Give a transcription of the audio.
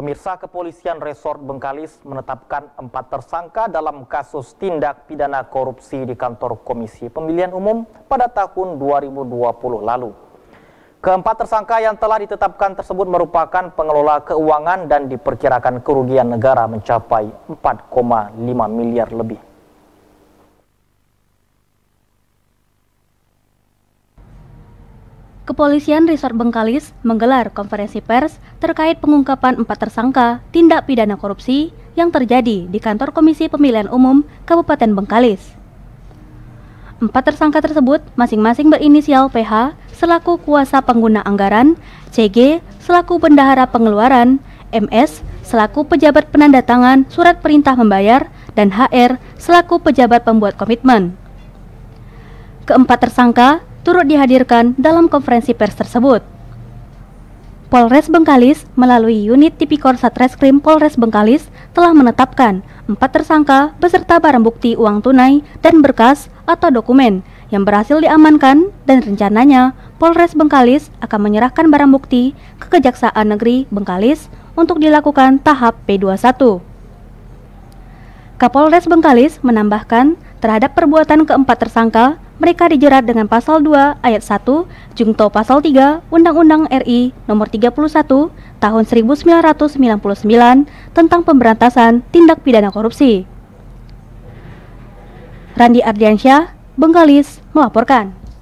Pemirsa Kepolisian Resort Bengkalis menetapkan empat tersangka dalam kasus tindak pidana korupsi di kantor Komisi Pemilihan Umum pada tahun 2020 lalu. Keempat tersangka yang telah ditetapkan tersebut merupakan pengelola keuangan dan diperkirakan kerugian negara mencapai 4,5 miliar lebih. Kepolisian Resort Bengkalis menggelar konferensi pers terkait pengungkapan empat tersangka tindak pidana korupsi yang terjadi di kantor Komisi Pemilihan Umum Kabupaten Bengkalis. Empat tersangka tersebut masing-masing berinisial PH selaku kuasa pengguna anggaran, CG selaku bendahara pengeluaran, MS selaku pejabat penanda tangan surat perintah membayar, dan HR selaku pejabat pembuat komitmen. Keempat tersangka turut dihadirkan dalam konferensi pers tersebut. Polres Bengkalis melalui unit tipikor Satreskrim Polres Bengkalis telah menetapkan empat tersangka beserta barang bukti uang tunai dan berkas atau dokumen yang berhasil diamankan dan rencananya Polres Bengkalis akan menyerahkan barang bukti ke Kejaksaan Negeri Bengkalis untuk dilakukan tahap P21. Kapolres Bengkalis menambahkan terhadap perbuatan keempat tersangka mereka dijerat dengan pasal 2 ayat 1 jungto pasal 3 Undang-Undang RI nomor 31 tahun 1999 tentang pemberantasan tindak pidana korupsi. Randi Ardiansyah, Bengkalis melaporkan.